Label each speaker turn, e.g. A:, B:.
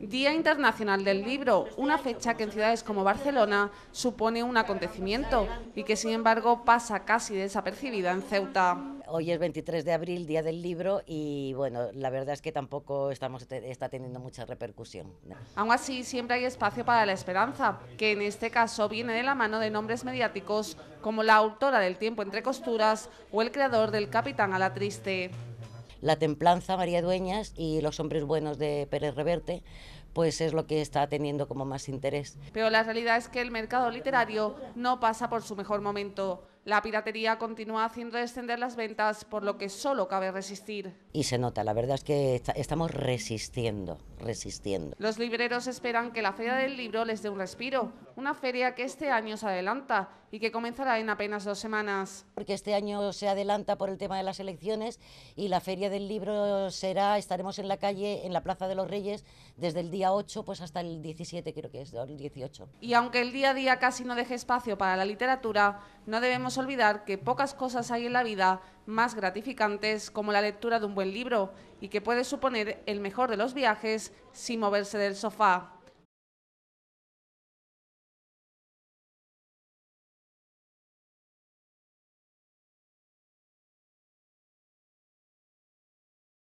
A: Día Internacional del Libro, una fecha que en ciudades como Barcelona supone un acontecimiento y que sin embargo pasa casi desapercibida en Ceuta.
B: Hoy es 23 de abril, Día del Libro, y bueno, la verdad es que tampoco estamos, está teniendo mucha repercusión.
A: Aún así, siempre hay espacio para la esperanza, que en este caso viene de la mano de nombres mediáticos como la autora del Tiempo entre Costuras o el creador del Capitán a la Triste.
B: La templanza, María Dueñas, y los hombres buenos de Pérez Reverte, pues es lo que está teniendo como más interés.
A: Pero la realidad es que el mercado literario no pasa por su mejor momento. La piratería continúa haciendo descender las ventas, por lo que solo cabe resistir.
B: Y se nota, la verdad es que estamos resistiendo resistiendo.
A: Los libreros esperan que la Feria del Libro les dé un respiro, una feria que este año se adelanta y que comenzará en apenas dos semanas. Porque este año se adelanta por
B: el tema de las elecciones y la Feria del Libro será, estaremos en la calle, en la Plaza de los Reyes, desde el día 8 pues hasta el 17 creo que es, el 18.
A: Y aunque el día a día casi no deje espacio para la literatura, no debemos olvidar que pocas cosas hay en la vida más gratificantes como la lectura de un buen libro y que puede suponer el mejor de los viajes sin moverse del sofá.